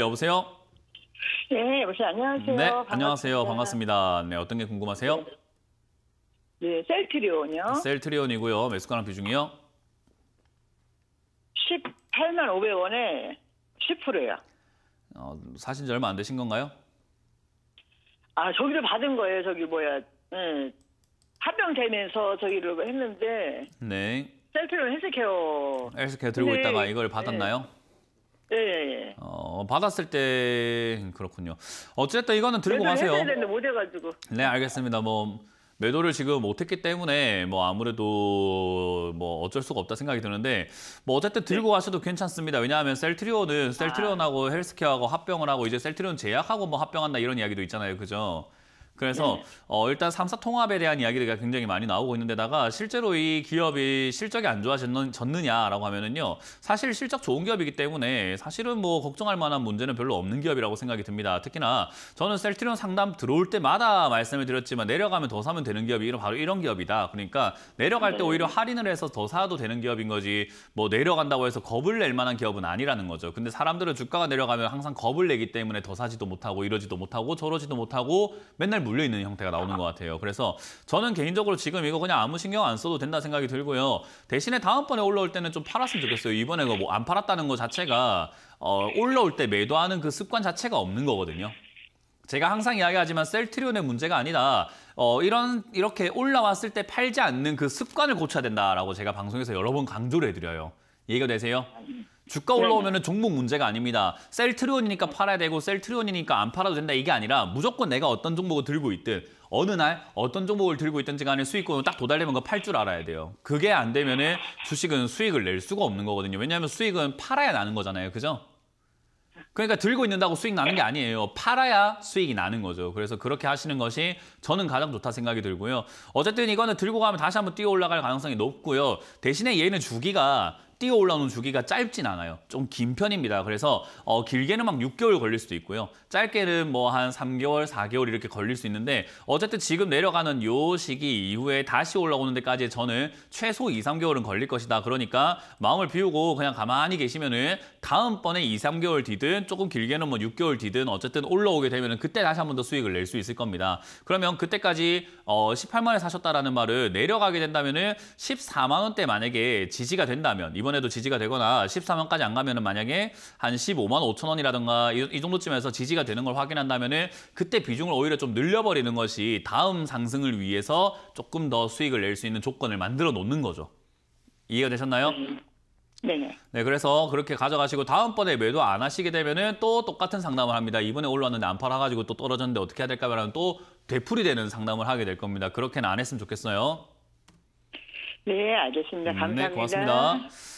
여보세요? 네, 여보세요. 안녕하세요. 네, 반갑습니다. 안녕하세요. 반갑습니다. 네, 어떤 게 궁금하세요? 네, 네 셀트리온이요. 셀트리온이고요. 매수가랑 비중이요? 18만 500원에 10%예요. 어, 사신 지 얼마 안 되신 건가요? 아, 저기를 받은 거예요. 저기 뭐야. 네, 합병되면서 저기를 했는데 네. 셀트리온 헬스케어. 헬스케어 들고 근데, 네. 있다가 이걸 받았나요? 네. 예, 예, 예. 어, 받았을 때 그렇군요. 어쨌든 이거는 들고 가세요. 못 해가지고. 네, 알겠습니다. 뭐 매도를 지금 못했기 때문에 뭐 아무래도 뭐 어쩔 수가 없다 생각이 드는데 뭐 어쨌든 네. 들고 가셔도 괜찮습니다. 왜냐하면 셀트리온은 아. 셀트리온하고 헬스케어하고 합병을 하고 이제 셀트리온 제약하고 뭐 합병한다 이런 이야기도 있잖아요, 그죠? 그래서 네 어, 일단 3사 통합에 대한 이야기가 굉장히 많이 나오고 있는데다가 실제로 이 기업이 실적이 안 좋아졌느냐라고 하면은요 사실 실적 좋은 기업이기 때문에 사실은 뭐 걱정할 만한 문제는 별로 없는 기업이라고 생각이 듭니다. 특히나 저는 셀트리온 상담 들어올 때마다 말씀을 드렸지만 내려가면 더 사면 되는 기업이 바로 이런 기업이다. 그러니까 내려갈 때 오히려 할인을 해서 더 사도 되는 기업인 거지 뭐 내려간다고 해서 겁을 낼 만한 기업은 아니라는 거죠. 근데 사람들은 주가가 내려가면 항상 겁을 내기 때문에 더 사지도 못하고 이러지도 못하고 저러지도 못하고 맨날 물려 있는 형태가 나오는 것 같아요. 그래서 저는 개인적으로 지금 이거 그냥 아무 신경 안 써도 된다 생각이 들고요. 대신에 다음번에 올라올 때는 좀 팔았으면 좋겠어요. 이번에 뭐안 팔았다는 것 자체가 어, 올라올 때 매도하는 그 습관 자체가 없는 거거든요. 제가 항상 이야기하지만 셀트리온의 문제가 아니다. 어, 이런 이렇게 올라왔을 때 팔지 않는 그 습관을 고쳐야 된다라고 제가 방송에서 여러 번 강조를 해드려요. 이해가 되세요? 아, 예. 주가 올라오면 네, 네. 종목 문제가 아닙니다. 셀트리온이니까 팔아야 되고 셀트리온이니까 안 팔아도 된다 이게 아니라 무조건 내가 어떤 종목을 들고 있든 어느 날 어떤 종목을 들고 있든지 간에 수익권을 딱 도달되면 그팔줄 알아야 돼요. 그게 안 되면 은 주식은 수익을 낼 수가 없는 거거든요. 왜냐하면 수익은 팔아야 나는 거잖아요. 그죠? 그러니까 들고 있는다고 수익 나는 게 아니에요. 팔아야 수익이 나는 거죠. 그래서 그렇게 하시는 것이 저는 가장 좋다 생각이 들고요. 어쨌든 이거는 들고 가면 다시 한번 뛰어 올라갈 가능성이 높고요. 대신에 얘는 주기가 뛰어 올라오는 주기가 짧진 않아요. 좀 긴 편입니다. 그래서 어, 길게는 막 6개월 걸릴 수도 있고요. 짧게는 뭐 한 3개월, 4개월 이렇게 걸릴 수 있는데 어쨌든 지금 내려가는 요 시기 이후에 다시 올라오는 데까지 저는 최소 2, 3개월은 걸릴 것이다. 그러니까 마음을 비우고 그냥 가만히 계시면은 다음번에 2, 3개월 뒤든 조금 길게는 뭐 6개월 뒤든 어쨌든 올라오게 되면은 그때 다시 한 번 더 수익을 낼 수 있을 겁니다. 그러면 그때까지 어, 18만 원에 사셨다라는 말을 내려가게 된다면은 14만 원대 만약에 지지가 된다면 이번 이번에도 지지가 되거나 14만까지 안 가면 은 만약에 한 15만 5천 원이라든가 이, 이 정도쯤에서 지지가 되는 걸 확인한다면 은 그때 비중을 오히려 좀 늘려버리는 것이 다음 상승을 위해서 조금 더 수익을 낼 수 있는 조건을 만들어 놓는 거죠. 이해가 되셨나요? 음. 네네. 네, 그래서 그렇게 가져가시고 다음번에 매도 안 하시게 되면은 또 똑같은 상담을 합니다. 이번에 올라왔는데 안 팔아가지고 또 떨어졌는데 어떻게 해야 될까라는 또 되풀이 되는 상담을 하게 될 겁니다. 그렇게는 안 했으면 좋겠어요. 네, 알겠습니다. 음, 네, 감사합니다. 네, 고맙습니다.